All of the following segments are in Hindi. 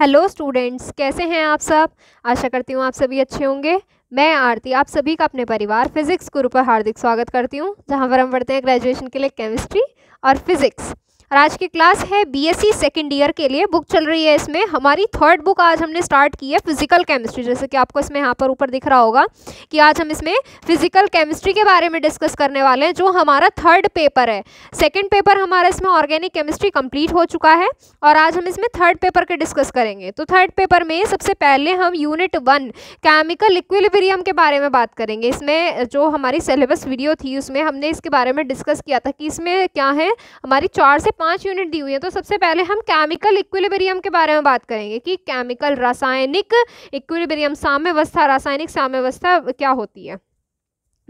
हेलो स्टूडेंट्स कैसे हैं आप सब आशा करती हूँ आप सभी अच्छे होंगे मैं आरती आप सभी का अपने परिवार फिजिक्स गुरु पर हार्दिक स्वागत करती हूँ जहाँ पर हम पढ़ते हैं ग्रेजुएशन के लिए केमिस्ट्री और फिजिक्स और आज की क्लास है बीएससी सेकंड ईयर के लिए बुक चल रही है इसमें हमारी थर्ड बुक आज हमने स्टार्ट की है फिजिकल केमिस्ट्री जैसे कि आपको इसमें यहाँ पर ऊपर दिख रहा होगा कि आज हम इसमें फिजिकल केमिस्ट्री के बारे में डिस्कस करने वाले हैं जो हमारा थर्ड पेपर है सेकेंड पेपर हमारा इसमें ऑर्गेनिक केमिस्ट्री कम्प्लीट हो चुका है और आज हम इसमें थर्ड पेपर के डिस्कस करेंगे तो थर्ड पेपर में सबसे पहले हम यूनिट वन केमिकल इक्विलिब्रियम के बारे में बात करेंगे इसमें जो हमारी सिलेबस वीडियो थी उसमें हमने इसके बारे में डिस्कस किया था कि इसमें क्या है हमारी चार से पाँच यूनिट दी हुई है तो सबसे पहले हम केमिकल इक्विलिब्रियम के बारे में बात करेंगे कि केमिकल रासायनिक इक्विलिब्रियम साम्यवस्था रासायनिक साम्यवस्था क्या होती है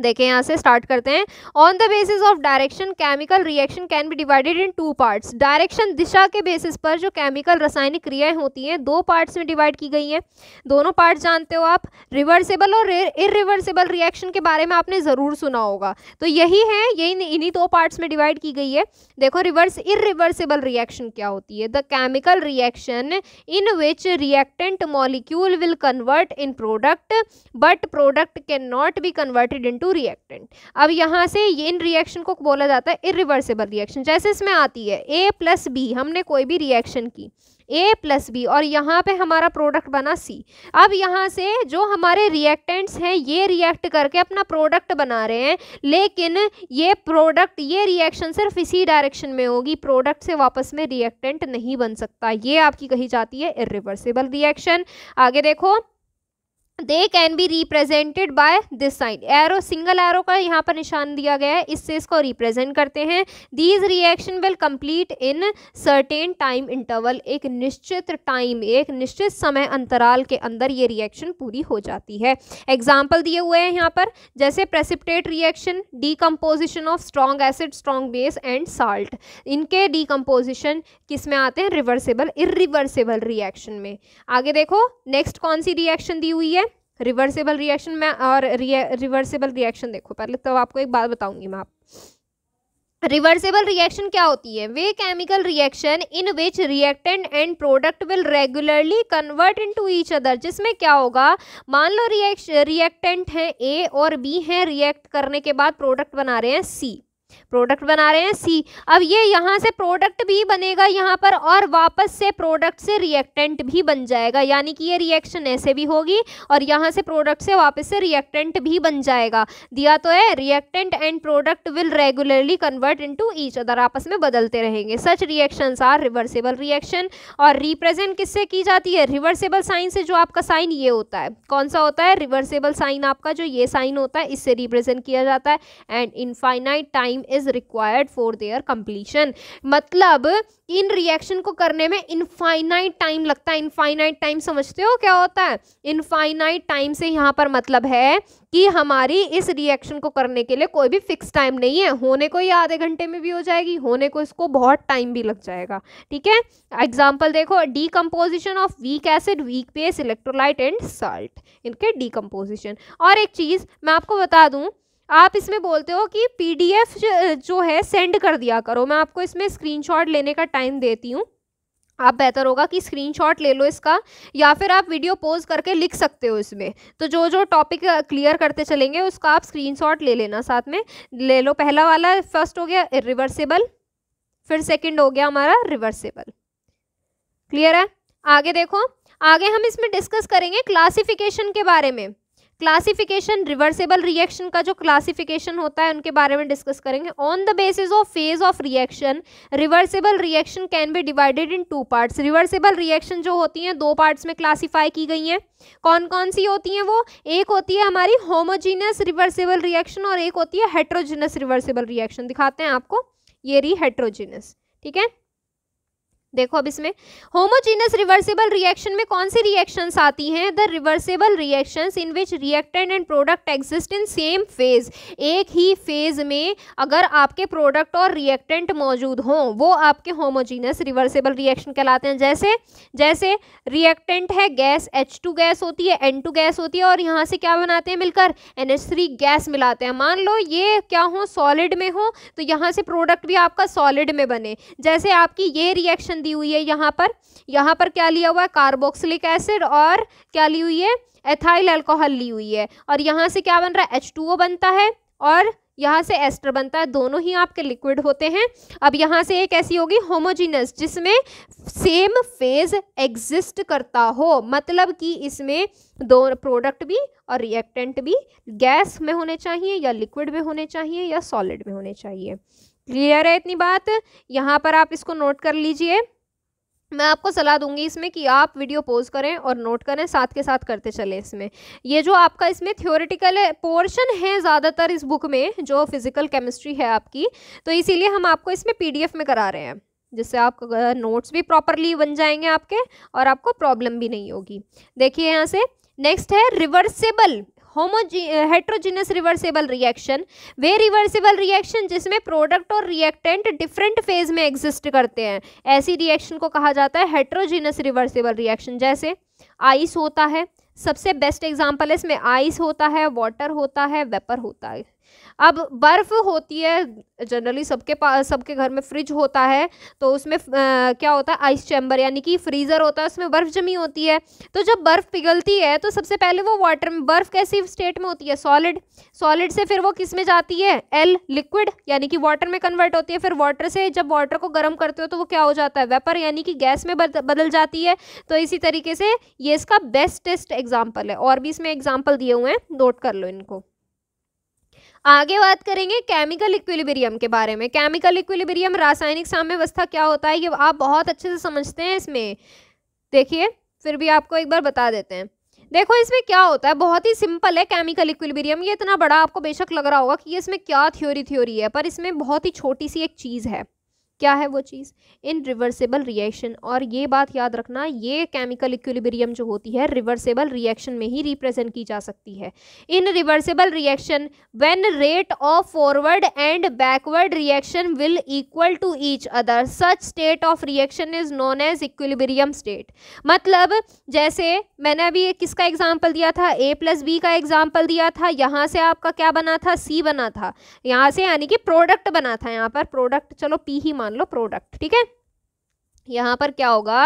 देखें यहाँ से स्टार्ट करते हैं on the basis of direction chemical reaction can be divided in two parts direction दिशा के बेसिस पर जो केमिकल रासायनिक क्रियाएं होती हैं दो पार्ट्स में डिवाइड की गई हैं दोनों पार्ट जानते हो आप रिवर्सेबल और इरिवर्सेबल रिएक्शन के बारे में आपने ज़रूर सुना होगा तो यही है यही इन्हीं दो पार्ट्स में डिवाइड की गई है देखो रिवर्स इरिवर्सेबल रिएक्शन क्या होती है the chemical reaction in which reactant molecule will convert in product but product cannot be converted into reactant अब यहाँ से ये इन रिएक्शन को बोला जाता है इरिवर्सिबल रिएक्शन जैसे इसमें आती है ए प्लस बी हमने कोई भी रिएक्शन की ए प्लस बी और यहाँ पे हमारा प्रोडक्ट बना सी अब यहाँ से जो हमारे रिएक्टेंट्स हैं ये रिएक्ट करके अपना प्रोडक्ट बना रहे हैं लेकिन ये प्रोडक्ट ये रिएक्शन सिर्फ इसी डायरेक्शन में होगी प्रोडक्ट से वापस में रिएक्टेंट नहीं बन सकता ये आपकी कही जाती है इरिवर्सिबल रिएक्शन आगे देखो they can be represented by this sign arrow single arrow का यहाँ पर निशान दिया गया है इससे इसको रिप्रेजेंट करते हैं these reaction will complete in certain time interval एक निश्चित टाइम एक निश्चित समय अंतराल के अंदर ये रिएक्शन पूरी हो जाती है एग्जाम्पल दिए हुए हैं यहाँ पर जैसे precipitate reaction decomposition of strong acid strong base and salt इनके डीकम्पोजिशन किस में आते हैं रिवर्सेबल रिवर्सेबल रिएक्शन में आगे देखो नेक्स्ट कौन सी रिएक्शन दी हुई है रिवर्सिबल रिएक्शन में और रिवर्सिबल रिएक्शन देखो पहले तो आपको एक बात बताऊंगी मैं आप रिवर्सिबल रिएक्शन क्या होती है वे chemical reaction in which reactant and product will regularly convert into each other जिसमें क्या होगा मान लो रिएक्शन रिएक्टेंट हैं ए और बी हैं रिएक्ट करने के बाद प्रोडक्ट बना रहे हैं सी प्रोडक्ट बना रहे हैं सी अब ये यहाँ से प्रोडक्ट भी बनेगा यहाँ पर और वापस से प्रोडक्ट से रिएक्टेंट भी बन जाएगा यानी कि ये रिएक्शन ऐसे भी होगी और यहाँ से प्रोडक्ट से वापस से रिएक्टेंट भी बन जाएगा दिया तो है reactant and product will regularly convert to each other आपस में बदलते रहेंगे such reaction are reversible reaction और रिप्रेजेंट किससे की जाती है रिवर्सेबल साइन से जो आपका साइन ये होता है कौन सा होता है रिवर्सेबल साइन आपका जो ये साइन होता है इससे रिप्रेजेंट किया जाता है and infinite time is is required for their completion मतलब इन रिएक्शन को करने में इनफाइनाइट टाइम लगता है इनफाइनाइट टाइम समझते हो क्या होता है इनफाइनाइट टाइम से यहाँ पर मतलब है कि हमारी इस रिएक्शन को करने के लिए कोई भी फिक्स टाइम नहीं है होने को ही आधे घंटे में भी हो जाएगी होने को इसको बहुत टाइम भी लग जाएगा ठीक है एग्जाम्पल देखो decomposition of weak acid weak base electrolyte and salt इनके डीकम्पोजिशन और एक चीज़ मैं आपको बता दूँ आप इसमें बोलते हो कि पीडीएफ जो है सेंड कर दिया करो मैं आपको इसमें स्क्रीनशॉट लेने का टाइम देती हूँ आप बेहतर होगा कि स्क्रीनशॉट ले लो इसका या फिर आप वीडियो पोज करके लिख सकते हो इसमें तो जो जो टॉपिक क्लियर करते चलेंगे उसका आप स्क्रीनशॉट ले लेना साथ में ले लो पहला वाला फर्स्ट हो गया रिवर्सेबल फिर सेकंड हो गया हमारा रिवर्सेबल क्लियर है आगे देखो आगे हम इसमें डिस्कस करेंगे क्लासिफिकेशन के बारे में क्लासिफिकेशन रिवर्सिबल रिएक्शन का जो क्लासिफिकेशन होता है उनके बारे में डिस्कस करेंगे on the basis of phase of reaction reversible reaction can be divided in two parts reversible reaction जो होती हैं दो पार्ट्स में क्लासिफाई की गई हैं कौन कौन सी होती हैं वो एक होती है हमारी होमोजीनियस रिवर्सेबल रिएक्शन और एक होती है हेट्रोजीनियस रिवर्सेबल रिएक्शन दिखाते हैं आपको ये रही हेट्रोजीनियस ठीक है देखो अब इसमें होमोजीनस रिवर्सिबल रिएक्शन में कौन सी रिएक्शंस आती हैं the reversible reactions in which reactant and product exist in same phase एक ही फेज में अगर आपके प्रोडक्ट और रिएक्टेंट मौजूद हों वो आपके होमोजीनस रिवर्सिबल रिएक्शन कहलाते हैं जैसे जैसे रिएक्टेंट है गैस एच टू गैस होती है एन टू गैस होती है और यहाँ से क्या बनाते हैं मिलकर एन एच थ्री गैस मिलाते हैं मान लो ये क्या हो सॉलिड में हो तो यहाँ से प्रोडक्ट भी आपका सॉलिड में बने जैसे आपकी ये रिएक्शन कंडीशन दी हुई है यहाँ पर यहाँ पर क्या लिया हुआ है कार्बोक्सिलिक एसिड और क्या ली हुई है एथाइल अल्कोहल ली हुई है और यहाँ से क्या बन रहा है एच बनता है और यहाँ से एस्टर बनता है दोनों ही आपके लिक्विड होते हैं अब यहाँ से एक ऐसी होगी होमोजीनस जिसमें सेम फेज एग्जिस्ट करता हो मतलब कि इसमें दो प्रोडक्ट भी और रिएक्टेंट भी गैस में होने चाहिए या लिक्विड में होने चाहिए या सॉलिड में होने चाहिए क्लियर है इतनी बात यहाँ पर आप इसको नोट कर लीजिए मैं आपको सलाह दूंगी इसमें कि आप वीडियो पोज करें और नोट करें साथ के साथ करते चले इसमें ये जो आपका इसमें थ्योरेटिकल पोर्शन है ज़्यादातर इस बुक में जो फिज़िकल केमिस्ट्री है आपकी तो इसीलिए हम आपको इसमें पीडीएफ में करा रहे हैं जिससे आप नोट्स भी प्रॉपरली बन जाएंगे आपके और आपको प्रॉब्लम भी नहीं होगी देखिए यहाँ से नेक्स्ट है reversible homogeneous heterogeneous reversible reaction वे रिवर्सेबल रिएक्शन जिसमें प्रोडक्ट और रिएक्टेंट डिफरेंट फेज में एग्जिस्ट करते हैं ऐसी रिएक्शन को कहा जाता है हेट्रोजिनस रिवर्सेबल रिएक्शन जैसे आइस होता है सबसे बेस्ट एग्जाम्पल इसमें आइस होता है वाटर होता है वेपर होता है अब बर्फ़ होती है जनरली सबके पास सबके घर में फ्रिज होता है तो उसमें आ, क्या होता है आइस चैम्बर यानी कि फ्रीज़र होता है उसमें बर्फ़ जमी होती है तो जब बर्फ़ पिघलती है तो सबसे पहले वो वाटर में बर्फ़ कैसी स्टेट में होती है सॉलिड सॉलिड से फिर वो किस में जाती है एल लिक्विड यानी कि वाटर में कन्वर्ट होती है फिर वाटर से जब वाटर को गर्म करते हो तो वो क्या हो जाता है वेपर यानी कि गैस में बदल जाती है तो इसी तरीके से ये इसका बेस्ट टेस्ट एग्जाम्पल है और भी इसमें एग्जाम्पल दिए हुए हैं नोट कर लो इनको आगे बात करेंगे केमिकल इक्विलिब्रियम के बारे में केमिकल इक्विलिब्रियम रासायनिक साम्यवस्था क्या होता है ये आप बहुत अच्छे से समझते हैं इसमें देखिए फिर भी आपको एक बार बता देते हैं देखो इसमें क्या होता है बहुत ही सिंपल है केमिकल इक्विलिब्रियम ये इतना बड़ा आपको बेशक लग रहा होगा कि इसमें क्या थ्योरी थ्योरी है पर इसमें बहुत ही छोटी सी एक चीज़ है क्या है वो चीज़ इन रिवर्सेबल रिएक्शन और ये बात याद रखना ये केमिकल इक्विलिब्रियम जो होती है रिवर्सेबल रिएक्शन में ही रिप्रेजेंट की जा सकती है in reversible reaction when rate of forward and backward reaction will equal to each other such state of reaction is known as equilibrium state मतलब जैसे मैंने अभी किसका एग्जाम्पल दिया था ए प्लस बी का एग्जाम्पल दिया था यहाँ से आपका क्या बना था सी बना था यहाँ से यानी कि प्रोडक्ट बना था यहाँ पर प्रोडक्ट चलो पी ही मान लो प्रोडक्ट ठीक है यहाँ पर क्या होगा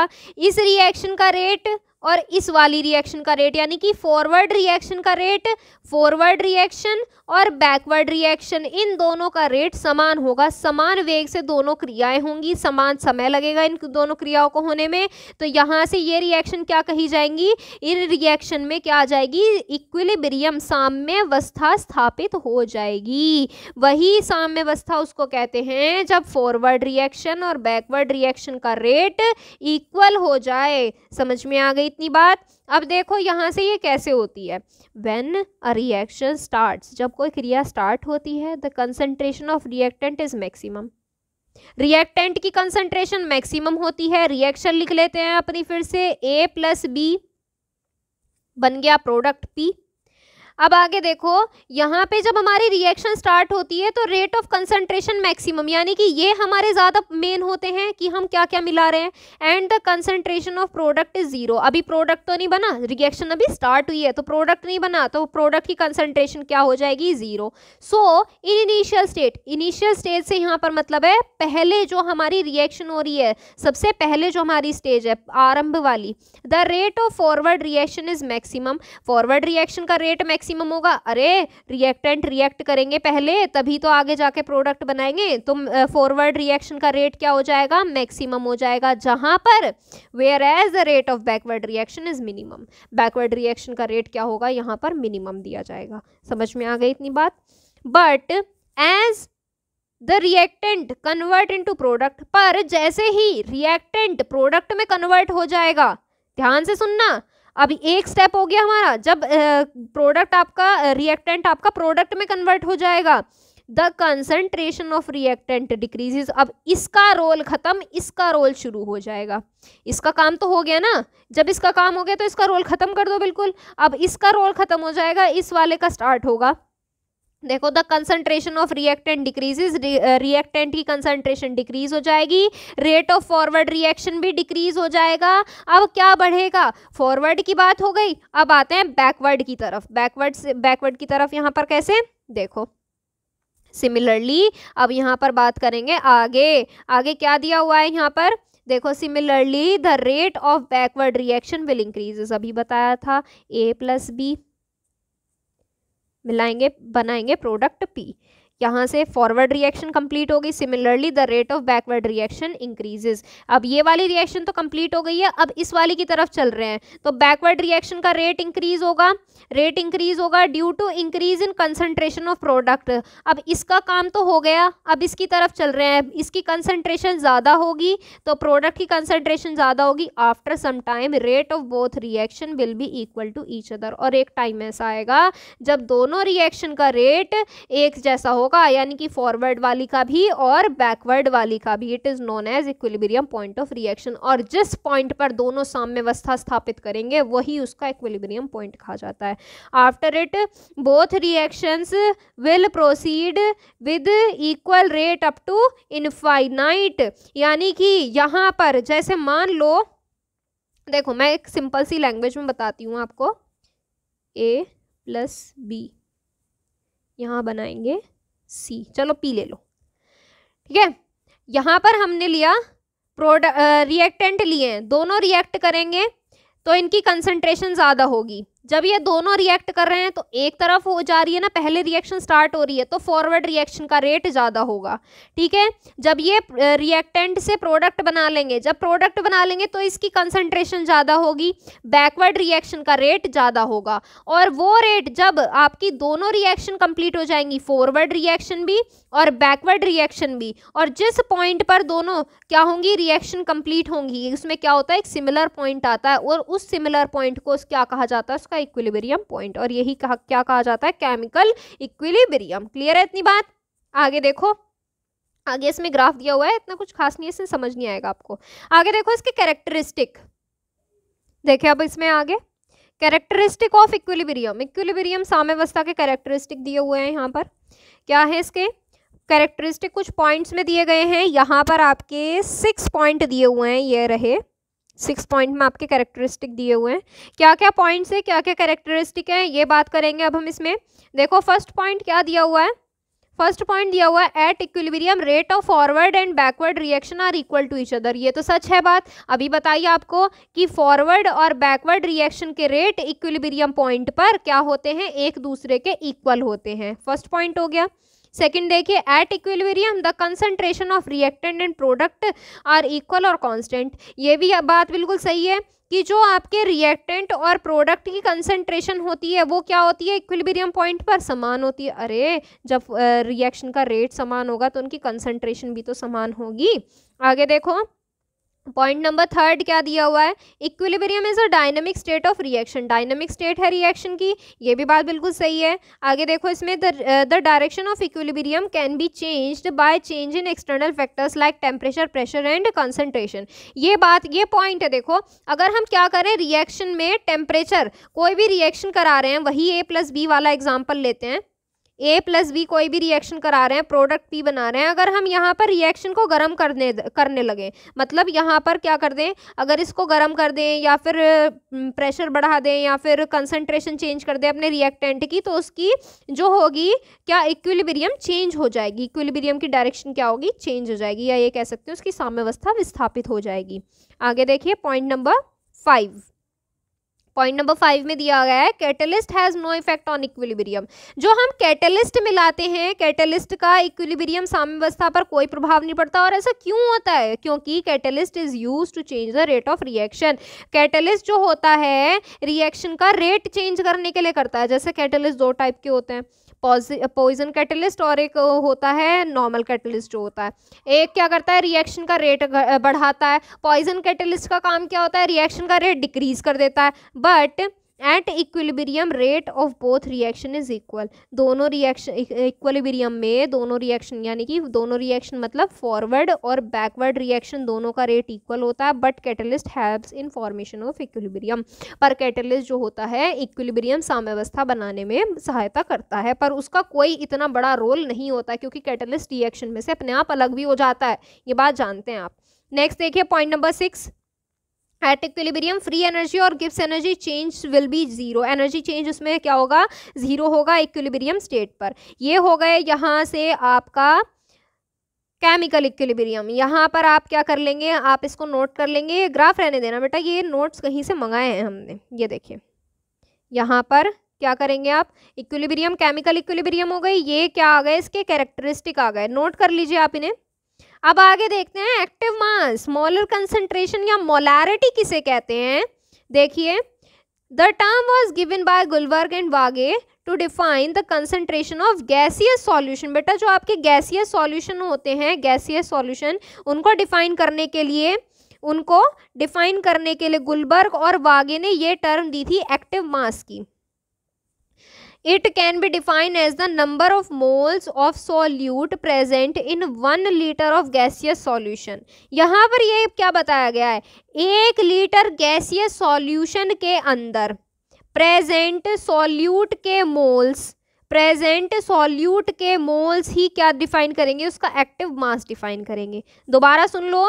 इस रिएक्शन का रेट और इस वाली रिएक्शन का रेट यानी कि फॉरवर्ड रिएक्शन का रेट फॉरवर्ड रिएक्शन और बैकवर्ड रिएक्शन इन दोनों का रेट समान होगा समान वेग से दोनों क्रियाएं होंगी समान समय लगेगा इन दोनों क्रियाओं को होने में तो यहाँ से ये रिएक्शन क्या कही जाएंगी इन रिएक्शन में क्या आ जाएगी इक्विलिब्रियम साम्य अवस्था स्थापित हो जाएगी वही साम्यवस्था उसको कहते हैं जब फॉरवर्ड रिएक्शन और बैकवर्ड रिएक्शन का रेट इक्वल हो जाए समझ में आ गई इतनी बात अब देखो यहाँ से ये कैसे होती है वेन अ रिएक्शन स्टार्ट जब कोई क्रिया स्टार्ट होती है the concentration of reactant is maximum reactant की कंसनट्रेशन मैक्सिमम होती है रिएक्शन लिख लेते हैं अपनी फिर से ए प्लस बी बन गया प्रोडक्ट पी अब आगे देखो यहाँ पे जब हमारी रिएक्शन स्टार्ट होती है तो रेट ऑफ कंसंट्रेशन मैक्सिमम यानी कि ये हमारे ज़्यादा मेन होते हैं कि हम क्या क्या मिला रहे हैं and the concentration of product is zero अभी प्रोडक्ट तो नहीं बना रिएक्शन अभी स्टार्ट हुई है तो प्रोडक्ट नहीं बना तो प्रोडक्ट की कंसनट्रेशन क्या हो जाएगी zero so in initial state initial stage से यहाँ पर मतलब है पहले जो हमारी रिएक्शन हो रही है सबसे पहले जो हमारी स्टेज है आरंभ वाली the rate of forward reaction is maximum forward reaction का रेट मैक्सिमम मैक्सिमम होगा अरे रिएक्टेंट रिएक्ट करेंगे पहले तभी तो आगे जाके प्रोडक्ट बनाएंगे तो फॉरवर्ड रिएक्शन का रेट क्या हो जाएगा मैक्सिमम हो जाएगा जहां पर whereas the rate of backward reaction is minimum backward reaction का रेट क्या होगा यहां पर मिनिमम दिया जाएगा समझ में आ गई इतनी बात but as the reactant convert to product पर जैसे ही रिएक्टेंट प्रोडक्ट में कन्वर्ट हो जाएगा ध्यान से सुनना अब एक स्टेप हो गया हमारा जब प्रोडक्ट आपका रिएक्टेंट आपका प्रोडक्ट में कन्वर्ट हो जाएगा the concentration of reactant decreases अब इसका रोल खत्म इसका रोल शुरू हो जाएगा इसका काम तो हो गया ना जब इसका काम हो गया तो इसका रोल खत्म कर दो बिल्कुल अब इसका रोल खत्म हो जाएगा इस वाले का स्टार्ट होगा देखो the concentration of reactant decreases reactant की कंसंट्रेशन डिक्रीज हो जाएगी रेट ऑफ फॉरवर्ड रिएक्शन भी डिक्रीज हो जाएगा अब क्या बढ़ेगा फॉरवर्ड की बात हो गई अब आते हैं बैकवर्ड की तरफ बैकवर्ड से बैकवर्ड की तरफ यहाँ पर कैसे देखो सिमिलरली अब यहाँ पर बात करेंगे आगे आगे क्या दिया हुआ है यहाँ पर देखो similarly the rate of backward reaction will increase अभी बताया था ए प्लस बी मिलाएंगे बनाएंगे प्रोडक्ट पी यहाँ से फॉरवर्ड रिएक्शन कंप्लीट हो गई similarly the rate of backward reaction increases अब ये वाली रिएक्शन तो कंप्लीट हो गई है अब इस वाली की तरफ चल रहे हैं तो बैकवर्ड रिएक्शन का रेट इंक्रीज होगा रेट इंक्रीज होगा due to increase in concentration of product अब इसका काम तो हो गया अब इसकी तरफ चल रहे हैं इसकी कंसनट्रेशन ज़्यादा होगी तो प्रोडक्ट की कंसनट्रेशन ज़्यादा होगी after some time rate of both reaction will be equal to each other और एक टाइम ऐसा आएगा जब दोनों रिएक्शन का रेट एक जैसा होगा होगा यानी कि फॉरवर्ड वाली का भी और बैकवर्ड वाली का भी it is known as equilibrium point of reaction और जिस पॉइंट पर दोनों साम्यवस्था स्थापित करेंगे वही उसका इक्विलिब्रियम पॉइंट कहा जाता है after it both reactions will proceed with equal rate up to infinite यानी कि यहाँ पर जैसे मान लो देखो मैं एक सिंपल सी लैंग्वेज में बताती हूँ आपको ए प्लस बी यहाँ बनाएंगे सी चलो पी ले लो ठीक है यहाँ पर हमने लिया प्रोडक्ट रिएक्टेंट लिए हैं दोनों रिएक्ट करेंगे तो इनकी कंसंट्रेशन ज़्यादा होगी जब ये दोनों रिएक्ट कर रहे हैं तो एक तरफ हो जा रही है ना पहले रिएक्शन स्टार्ट हो रही है तो फॉरवर्ड रिएक्शन का रेट ज़्यादा होगा ठीक है जब ये रिएक्टेंट से प्रोडक्ट बना लेंगे जब प्रोडक्ट बना लेंगे तो इसकी कंसंट्रेशन ज़्यादा होगी बैकवर्ड रिएक्शन का रेट ज़्यादा होगा और वो रेट जब आपकी दोनों रिएक्शन कंप्लीट हो जाएंगी फॉरवर्ड रिएक्शन भी और बैकवर्ड रिएक्शन भी और जिस पॉइंट पर दोनों क्या होंगी रिएक्शन कंप्लीट होंगी उसमें क्या होता है एक सिमिलर पॉइंट आता है और उस सिमिलर पॉइंट को क्या कहा जाता है उसका इक्विलिब्रियम पॉइंट और यही कहा क्या कहा जाता है केमिकल इक्विलिब्रियम क्लियर है इतनी बात आगे देखो आगे इसमें ग्राफ दिया हुआ है इतना कुछ खास नहीं है इसमें समझ नहीं आएगा आपको आगे देखो इसके कैरेक्टरिस्टिक देखिए अब इसमें आगे कैरेक्टरिस्टिक ऑफ इक्विलिब्रियम इक्विलिब्रियम साम्यवस्था के कैरेक्टरिस्टिक दिए हुए हैं यहाँ पर क्या है इसके कैरेक्टरिस्टिक कुछ पॉइंट्स में दिए गए हैं यहाँ पर आपके सिक्स पॉइंट दिए हुए हैं ये रहे सिक्स पॉइंट में आपके कैरेक्टरिस्टिक दिए हुए हैं क्या क्या पॉइंट्स है क्या क्या कैरेक्टरिस्टिक हैं ये बात करेंगे अब हम इसमें देखो फर्स्ट पॉइंट क्या दिया हुआ है फर्स्ट पॉइंट दिया हुआ है at equilibrium rate of forward and backward reaction are equal to each other ये तो सच है बात अभी बताइए आपको कि फॉरवर्ड और बैकवर्ड रिएक्शन के रेट इक्विलिब्रियम पॉइंट पर क्या होते हैं एक दूसरे के इक्वल होते हैं फर्स्ट पॉइंट हो गया सेकंड देखिए at equilibrium the concentration of reactant and product are equal और कांस्टेंट ये भी बात बिल्कुल सही है कि जो आपके रिएक्टेंट और प्रोडक्ट की कंसंट्रेशन होती है वो क्या होती है इक्विलिब्रियम पॉइंट पर समान होती है अरे जब रिएक्शन का रेट समान होगा तो उनकी कंसंट्रेशन भी तो समान होगी आगे देखो पॉइंट नंबर थर्ड क्या दिया हुआ है equilibrium is a dynamic state of reaction dynamic state है रिएक्शन की ये भी बात बिल्कुल सही है आगे देखो इसमें the direction of equilibrium can be changed by change in external factors like temperature pressure and concentration ये बात ये पॉइंट है देखो अगर हम क्या करें रिएक्शन में टेम्परेचर कोई भी रिएक्शन करा रहे हैं वही ए प्लस बी वाला एग्जाम्पल लेते हैं ए प्लस बी कोई भी रिएक्शन करा रहे हैं प्रोडक्ट पी बना रहे हैं अगर हम यहाँ पर रिएक्शन को गर्म करने करने लगे मतलब यहाँ पर क्या कर दें अगर इसको गर्म कर दें या फिर प्रेशर बढ़ा दें या फिर कंसनट्रेशन चेंज कर दें अपने रिएक्टेंट की तो उसकी जो होगी क्या इक्विलिब्रियम चेंज हो जाएगी इक्विलिब्रियम की डायरेक्शन क्या होगी चेंज हो जाएगी या ये कह सकते हैं उसकी साम्यवस्था विस्थापित हो जाएगी आगे देखिए point number five point number five में दिया गया है catalyst has no effect on equilibrium जो हम कैटलिस्ट मिलाते हैं कैटलिस्ट का इक्विलिब्रियम साम्यवस्था पर कोई प्रभाव नहीं पड़ता और ऐसा क्यों होता है क्योंकि catalyst is use to change the rate of reaction catalyst जो होता है रिएक्शन का रेट चेंज करने के लिए करता है जैसे कैटलिस्ट दो टाइप के होते हैं पॉइजन कैटलिस्ट और एक होता है नॉर्मल कैटलिस्ट जो होता है एक क्या करता है रिएक्शन का रेट बढ़ाता है पॉइजन कैटलिस्ट का काम क्या होता है रिएक्शन का रेट डिक्रीज कर देता है but at equilibrium rate of both reaction is equal दोनों रिएक्शन इक्विलिब्रियम e-, में दोनों रिएक्शन यानी कि दोनों रिएक्शन मतलब फॉरवर्ड और बैकवर्ड रिएक्शन दोनों का रेट इक्वल होता है but catalyst helps in formation of equilibrium पर कैटलिस्ट जो होता है इक्विलिब्रियम साम्यवस्था बनाने में सहायता करता है पर उसका कोई इतना बड़ा रोल नहीं होता क्योंकि कैटलिस्ट रिएक्शन में से अपने आप अलग भी हो जाता है ये बात जानते हैं आप नेक्स्ट देखिए point number six at equilibrium free energy और गिफ्ट energy change will be zero energy change उसमें क्या होगा जीरो होगा इक्विलिब्रियम स्टेट पर ये हो गए यहाँ से आपका केमिकल इक्विलिब्रियम यहाँ पर आप क्या कर लेंगे आप इसको नोट कर लेंगे ये ग्राफ रहने देना बेटा ये नोट्स कहीं से मंगाए हैं हमने ये देखिए यहाँ पर क्या करेंगे आप इक्विलिब्रियम केमिकल इक्विलिब्रियम हो गई ये क्या आ गए इसके कैरेक्टरिस्टिक आ गए नोट कर लीजिए आप इन्हें अब आगे देखते हैं एक्टिव मास मॉलर कंसंट्रेशन या मोलारिटी किसे कहते हैं देखिए the term was given by Guldberg and Waage to define the concentration of gaseous solution बेटा जो आपके गैसियस सॉल्यूशन होते हैं गैसियस सॉल्यूशन उनको डिफाइन करने के लिए उनको डिफाइन करने के लिए गुलबर्ग और वागे ने ये टर्म दी थी एक्टिव मास की it can be define as the number of moles of solute present in one litre of gaseous solution यहाँ पर ये क्या बताया गया है एक लीटर गैसियस सॉल्यूशन के अंदर प्रेजेंट सॉल्यूट के मोल्स प्रेजेंट सॉल्यूट के मोल्स ही क्या डिफाइन करेंगे उसका एक्टिव मास डिफाइन करेंगे दोबारा सुन लो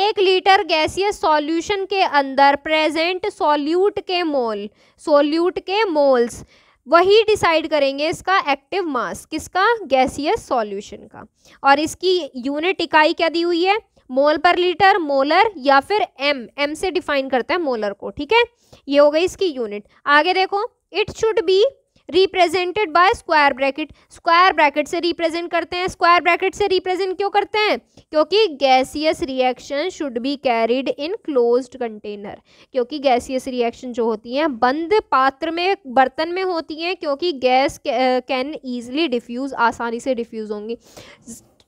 एक लीटर गैसियस सॉल्यूशन के अंदर प्रेजेंट सॉल्यूट के मोल सॉल्यूट के मोल्स वही डिसाइड करेंगे इसका एक्टिव मास किसका गैसियस सॉल्यूशन का और इसकी यूनिट इकाई क्या दी हुई है मोल पर लीटर मोलर या फिर एम एम से डिफाइन करता है मोलर को ठीक है ये हो गई इसकी यूनिट आगे देखो it should be represented by square bracket square bracket से रिप्रेजेंट करते हैं स्क्वायर ब्रैकेट से रिप्रेजेंट क्यों करते हैं क्योंकि gaseous reaction should be carried in close container क्योंकि गैसियस रिएक्शन जो होती हैं बंद पात्र में बर्तन में होती हैं क्योंकि गैस कैन ईजिली डिफ्यूज़ आसानी से डिफ्यूज़ होंगी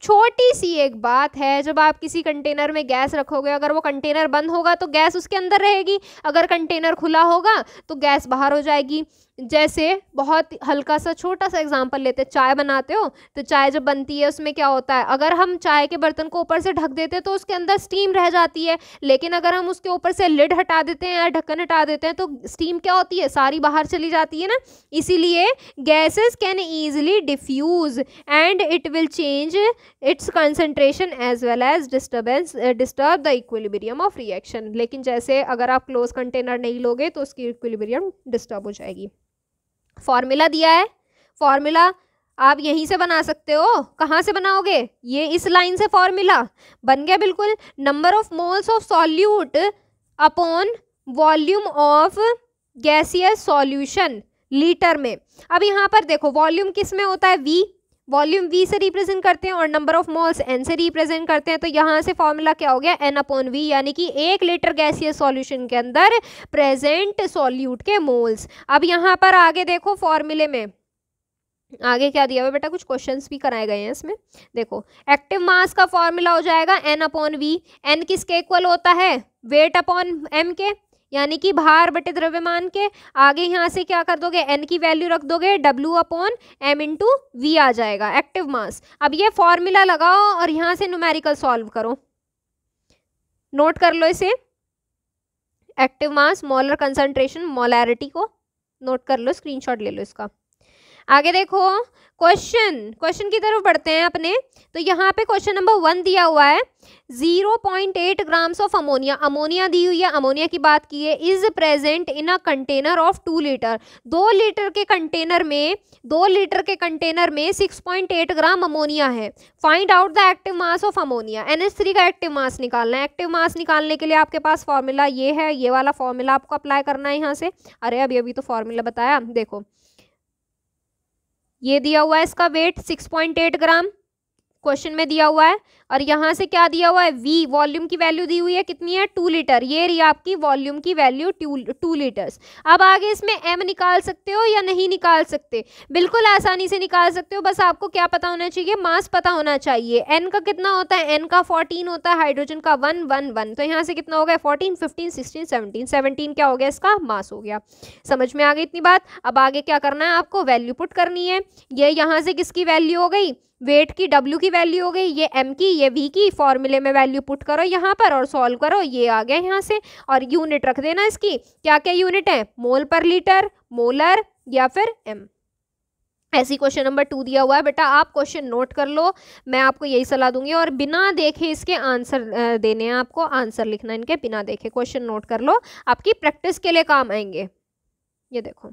छोटी सी एक बात है जब आप किसी कंटेनर में गैस रखोगे अगर वो कंटेनर बंद होगा तो गैस उसके अंदर रहेगी अगर कंटेनर खुला होगा तो गैस बाहर हो जाएगी जैसे बहुत हल्का सा छोटा सा एग्जाम्पल लेते हैं चाय बनाते हो तो चाय जब बनती है उसमें क्या होता है अगर हम चाय के बर्तन को ऊपर से ढक देते हैं तो उसके अंदर स्टीम रह जाती है लेकिन अगर हम उसके ऊपर से लिड हटा देते हैं या ढक्कन हटा देते हैं तो स्टीम क्या होती है सारी बाहर चली जाती है ना इसीलिए gases can easily diffuse and it will change its concentration as well as disturbance disturb the equilibrium of reaction लेकिन जैसे अगर आप क्लोज कंटेनर नहीं लोगे तो उसकी इक्विलिब्रियम डिस्टर्ब हो जाएगी फॉर्मूला दिया है फॉर्मूला आप यहीं से बना सकते हो कहाँ से बनाओगे ये इस लाइन से फॉर्मूला बन गया बिल्कुल number of moles of solute upon volume of gaseous solution litre में अब यहाँ पर देखो वॉल्यूम किस में होता है वी वॉल्यूम वी से रिप्रेजेंट करते हैं और नंबर ऑफ मॉल्स एन से रिप्रेजेंट करते हैं तो यहाँ से फॉर्मूला क्या हो गया एन अपॉन वी यानी कि एक लीटर गैसीय सॉल्यूशन के अंदर प्रेजेंट सॉल्यूट के मोल्स अब यहाँ पर आगे देखो फॉर्मूले में आगे क्या दिया हुआ बेटा कुछ क्वेश्चंस भी कराए गए हैं इसमें देखो एक्टिव मास का फॉर्मूला हो जाएगा एन अपॉन वी एन किसके इक्वल होता है वेट अपॉन एम के यानी कि भार बटे द्रव्यमान के आगे यहाँ से क्या कर दोगे एन की वैल्यू रख दोगे W upon M into V आ जाएगा एक्टिव मास अब ये फॉर्मूला लगाओ और यहाँ से न्यूमेरिकल सॉल्व करो नोट कर लो इसे active mass molar concentration molarity को नोट कर लो स्क्रीनशॉट ले लो इसका आगे देखो क्वेश्चन क्वेश्चन की तरफ बढ़ते हैं अपने तो यहाँ पे क्वेश्चन नंबर वन दिया हुआ है zero point eight grams of ammonia ammonia दी हुई है अमोनिया की बात की है is present in a container of two litre दो लीटर के कंटेनर में दो लीटर के कंटेनर में six point eight gram ammonia है find out the active mass of ammonia N का एक्टिव मास निकालना है एक्टिव मास निकालने के लिए आपके पास फॉर्मूला ये है ये वाला फॉर्मूला आपको अप्लाई करना है यहाँ से अरे अभी अभी तो फॉर्मूला बताया देखो ये दिया हुआ है इसका वेट 6.8 ग्राम क्वेश्चन में दिया हुआ है और यहाँ से क्या दिया हुआ है वी वॉल्यूम की वैल्यू दी हुई है कितनी है टू लीटर ये रही आपकी वॉल्यूम की वैल्यू टू टू लीटर्स अब आगे इसमें एम निकाल सकते हो या नहीं निकाल सकते बिल्कुल आसानी से निकाल सकते हो बस आपको क्या पता होना चाहिए मास पता होना चाहिए एन का कितना होता है एन का फोर्टीन होता है हाइड्रोजन का वन वन वन तो यहाँ से कितना हो गया fourteen fifteen sixteen seventeen seventeen क्या हो गया इसका मास हो गया समझ में आ गई इतनी बात अब आगे क्या करना है आपको वैल्यू पुट करनी है ये यहाँ से किसकी वैल्यू हो गई वेट की डब्ल्यू की वैल्यू हो गई ये एम की ये वी की फॉर्मूले में वैल्यू पुट करो यहाँ पर और सॉल्व करो ये आ गया यहाँ से और यूनिट रख देना इसकी क्या क्या यूनिट है मोल पर लीटर मोलर या फिर एम ऐसी क्वेश्चन नंबर टू दिया हुआ है बेटा आप क्वेश्चन नोट कर लो मैं आपको यही सलाह दूंगी और बिना देखे इसके आंसर देने हैं आपको आंसर लिखना इनके बिना देखे क्वेश्चन नोट कर लो आपकी प्रैक्टिस के लिए काम आएंगे ये देखो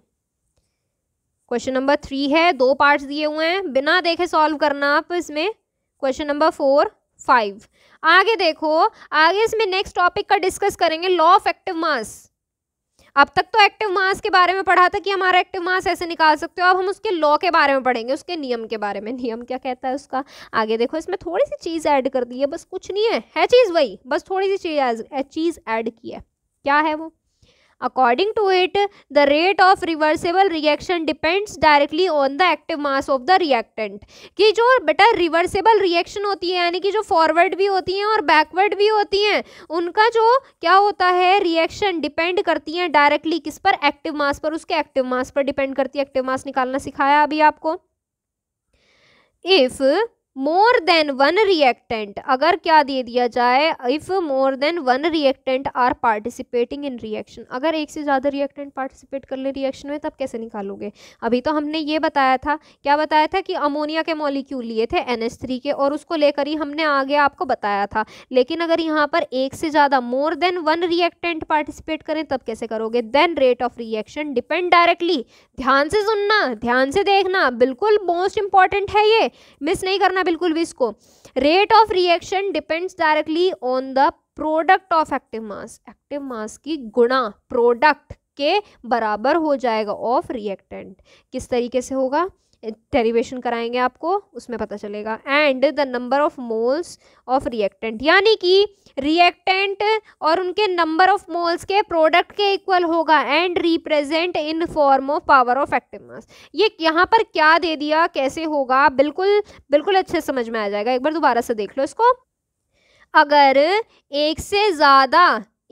क्वेश्चन नंबर थ्री है दो पार्ट्स दिए हुए हैं बिना देखे सॉल्व करना आप इसमें क्वेश्चन नंबर फोर फाइव आगे देखो आगे इसमें नेक्स्ट टॉपिक का डिस्कस करेंगे लॉ ऑफ एक्टिव मास अब तक तो एक्टिव मास के बारे में पढ़ा था कि हमारा एक्टिव मास ऐसे निकाल सकते हो अब हम उसके लॉ के बारे में पढ़ेंगे उसके नियम के बारे में नियम क्या कहता है उसका आगे देखो इसमें थोड़ी सी चीज़ ऐड कर दी है बस कुछ नहीं है है चीज़ वही बस थोड़ी सी चीज़ चीज़ ऐड की है क्या है वो according to it the rate of reversible reaction depends directly on the active mass of the reactant. कि जो बेटा रिवर्सेबल रिएक्शन होती है यानी कि जो फॉरवर्ड भी होती हैं और बैकवर्ड भी होती हैं उनका जो क्या होता है रिएक्शन डिपेंड करती हैं डायरेक्टली किस पर एक्टिव मास पर उसके एक्टिव मास पर डिपेंड करती है एक्टिव मास निकालना सिखाया अभी आपको if more than one reactant अगर क्या दे दिया जाए if more than one reactant are participating in reaction अगर एक से ज़्यादा रिएक्टेंट पार्टिसिपेट कर ले रिएक्शन में तब कैसे निकालोगे अभी तो हमने ये बताया था क्या बताया था कि अमोनिया के मॉलिक्यूल लिए थे एन के और उसको लेकर ही हमने आगे आपको बताया था लेकिन अगर यहाँ पर एक से ज़्यादा more than one reactant participate करें तब कैसे करोगे then rate of reaction depend directly ध्यान से सुनना ध्यान से देखना बिल्कुल मोस्ट इंपॉर्टेंट है ये मिस नहीं करना करना बिल्कुल भी इसको rate of reaction depends directly on the product of active mass active mass की गुणा प्रोडक्ट के बराबर हो जाएगा ऑफ रिएक्टेंट किस तरीके से होगा डेरिवेशन कराएंगे आपको उसमें पता चलेगा and the number of moles of reactant यानी कि रिएक्टेंट और उनके नंबर ऑफ मोल्स के प्रोडक्ट के इक्वल होगा and represent in form of power of active mass ये यहाँ पर क्या दे दिया कैसे होगा बिल्कुल बिल्कुल अच्छे समझ में आ जाएगा एक बार दोबारा से देख लो इसको अगर एक से ज़्यादा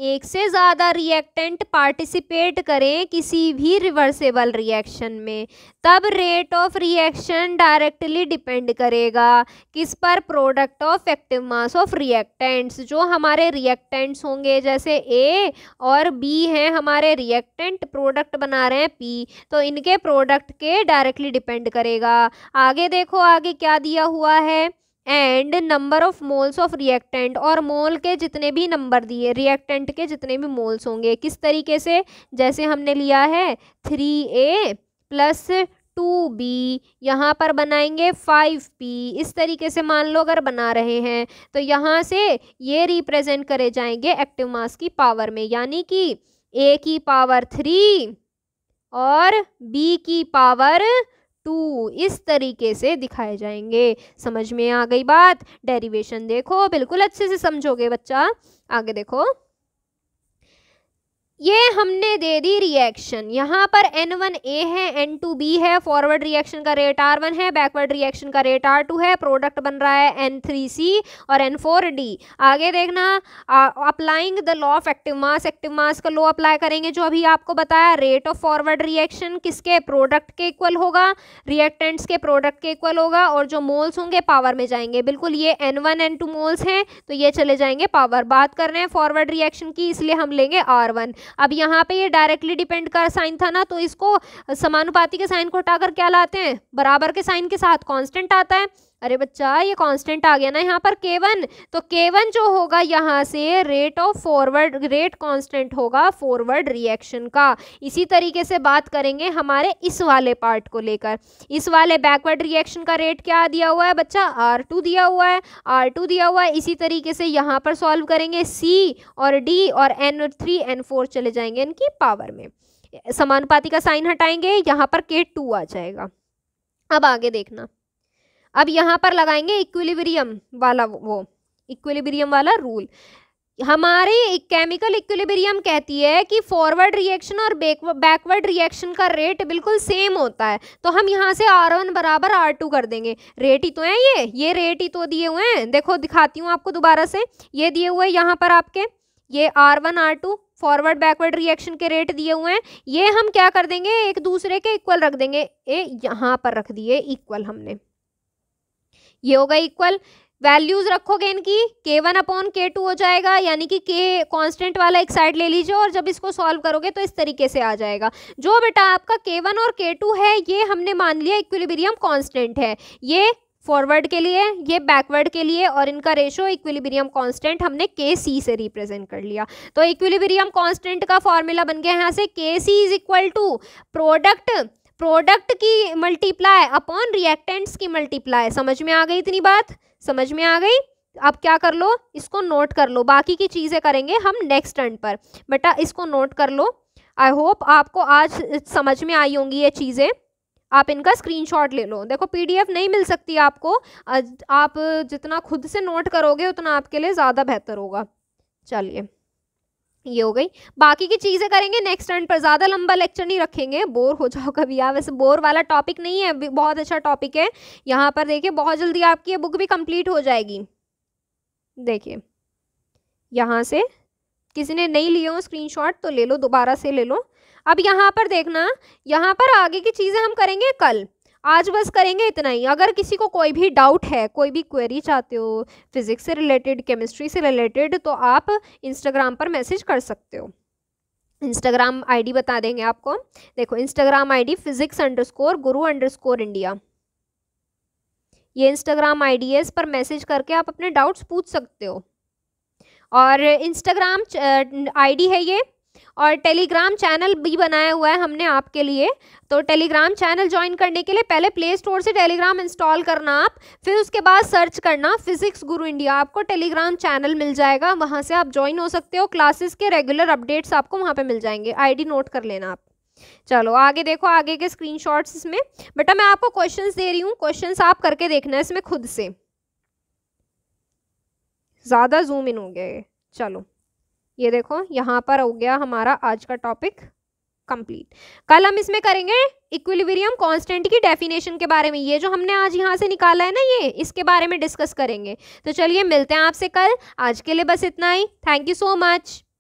एक से ज़्यादा रिएक्टेंट पार्टिसिपेट करें किसी भी रिवर्सेबल रिएक्शन में तब rate of reaction directly depend करेगा किस पर product of active mass of reactants जो हमारे रिएक्टेंट्स होंगे जैसे ए और बी हैं हमारे रिएक्टेंट प्रोडक्ट बना रहे हैं पी तो इनके प्रोडक्ट के डायरेक्टली डिपेंड करेगा आगे देखो आगे क्या दिया हुआ है and number of moles of reactant और मोल के जितने भी नंबर दिए रिएक्टेंट के जितने भी मोल्स होंगे किस तरीके से जैसे हमने लिया है three A plus two B यहाँ पर बनाएंगे फाइव पी इस तरीके से मान लो अगर बना रहे हैं तो यहाँ से ये रिप्रेजेंट करे जाएंगे एक्टिव मास की पावर में यानी कि ए की पावर थ्री और बी की पावर टू इस तरीके से दिखाए जाएंगे समझ में आ गई बात डेरिवेशन देखो बिल्कुल अच्छे से समझोगे बच्चा आगे देखो ये हमने दे दी रिएक्शन यहाँ पर एन वन ए है एन टू बी है फॉरवर्ड रिएक्शन का रेट आर वन है बैकवर्ड रिएक्शन का रेट आर टू है प्रोडक्ट बन रहा है एन थ्री सी और एन फोर डी आगे देखना applying the law of active mass active mass का लॉ अप्लाई करेंगे जो अभी आपको बताया रेट ऑफ फॉरवर्ड रिएक्शन किसके प्रोडक्ट के इक्वल होगा रिएक्टेंट्स के प्रोडक्ट के इक्वल होगा और जो मोल्स होंगे पावर में जाएंगे बिल्कुल ये N one N two moles हैं तो ये चले जाएंगे पावर बात कर रहे हैं फॉरवर्ड रिएक्शन की इसलिए हम लेंगे आर वन अब यहाँ पे ये डायरेक्टली डिपेंड कर साइन था ना तो इसको समानुपाती के साइन को हटाकर क्या लाते हैं बराबर के साइन के साथ कॉन्स्टेंट आता है अरे बच्चा ये कांस्टेंट आ गया ना यहाँ पर वन तो वन जो होगा यहाँ से rate of forward rate constant होगा फॉरवर्ड रिएक्शन का इसी तरीके से बात करेंगे हमारे इस वाले पार्ट को लेकर इस वाले बैकवर्ड रिएक्शन का रेट क्या दिया हुआ है बच्चा आर टू दिया हुआ है आर टू दिया हुआ है इसी तरीके से यहाँ पर सॉल्व करेंगे सी और डी और एन थ्री एन फोर चले जाएंगे इनकी पावर में समानुपाती का साइन हटाएंगे यहाँ पर के टू आ जाएगा अब आगे देखना अब यहाँ पर लगाएंगे इक्विलिब्रियम वाला वो इक्विलिब्रियम वाला रूल हमारे केमिकल इक्विलिब्रियम कहती है कि फॉरवर्ड रिएक्शन और बैकवर्ड रिएक्शन का रेट बिल्कुल सेम होता है तो हम यहाँ से आर वन बराबर आर टू कर देंगे रेट ही तो है ये ये रेट ही तो दिए हुए हैं देखो दिखाती हूँ आपको दोबारा से ये दिए हुए यहाँ पर आपके ये R one R two forward backward reaction के रेट दिए हुए हैं ये हम क्या कर देंगे एक दूसरे के इक्वल रख देंगे ये यहाँ पर रख दिए इक्वल हमने ये होगा इक्वल वैल्यूज रखोगे इनकी के वन अपॉन के टू हो जाएगा यानी कि के कांस्टेंट वाला एक साइड ले लीजिए और जब इसको सॉल्व करोगे तो इस तरीके से आ जाएगा जो बेटा आपका के वन और के टू है ये हमने मान लिया इक्विलिब्रियम कांस्टेंट है ये फॉरवर्ड के लिए ये बैकवर्ड के लिए और इनका रेशो इक्विलिब्रियम कांस्टेंट हमने के सी से रिप्रेजेंट कर लिया तो इक्विलिब्रियम कांस्टेंट का फॉर्मूला बन गया यहाँ से K C is equal to product product की मल्टीप्लाई अपॉन रिएक्टेंट्स की मल्टीप्लाई समझ में आ गई इतनी बात समझ में आ गई अब क्या कर लो इसको नोट कर लो बाकी की चीज़ें करेंगे हम नेक्स्ट एंड पर बेटा इसको नोट कर लो आई होप आपको आज समझ में आई होंगी ये चीज़ें आप इनका स्क्रीनशॉट ले लो देखो पीडीएफ नहीं मिल सकती आपको आप जितना खुद से नोट करोगे उतना आपके लिए ज़्यादा बेहतर होगा चलिए ये हो गई बाकी की चीज़ें करेंगे नेक्स्ट टर्न पर ज़्यादा लंबा लेक्चर नहीं रखेंगे बोर हो जाओ कभी आप वैसे बोर वाला टॉपिक नहीं है बहुत अच्छा टॉपिक है यहाँ पर देखिए बहुत जल्दी आपकी ये बुक भी कंप्लीट हो जाएगी देखिए यहाँ से किसी ने नहीं लिए हो स्क्रीनशॉट तो ले लो दोबारा से ले लो अब यहाँ पर देखना यहाँ पर आगे की चीज़ें हम करेंगे कल आज बस करेंगे इतना ही अगर किसी को कोई भी डाउट है कोई भी क्वेरी चाहते हो फिज़िक्स से रिलेटेड केमिस्ट्री से रिलेटेड तो आप इंस्टाग्राम पर मैसेज कर सकते हो इंस्टाग्राम आईडी बता देंगे आपको देखो Instagram ID physics underscore guru underscore India ये इंस्टाग्राम आई है इस पर मैसेज करके आप अपने डाउट्स पूछ सकते हो और इंस्टाग्राम आईडी है ये और टेलीग्राम चैनल भी बनाया हुआ है हमने आपके लिए तो टेलीग्राम चैनल ज्वाइन करने के लिए पहले प्ले स्टोर से टेलीग्राम इंस्टॉल करना आप फिर उसके बाद सर्च करना फिजिक्स गुरु इंडिया आपको टेलीग्राम चैनल मिल जाएगा वहाँ से आप ज्वाइन हो सकते हो क्लासेस के रेगुलर अपडेट्स आपको वहाँ पर मिल जाएंगे आई नोट कर लेना आप चलो आगे देखो आगे के स्क्रीन इसमें बेटा मैं आपको क्वेश्चन दे रही हूँ क्वेश्चन आप करके देखना इसमें खुद से ज़्यादा जूम इन हो गया चलो ये देखो यहाँ पर हो गया हमारा आज का टॉपिक कंप्लीट कल हम इसमें करेंगे इक्विलिब्रियम कांस्टेंट की डेफिनेशन के बारे में ये जो हमने आज यहाँ से निकाला है ना ये इसके बारे में डिस्कस करेंगे तो चलिए मिलते हैं आपसे कल आज के लिए बस इतना ही थैंक यू सो मच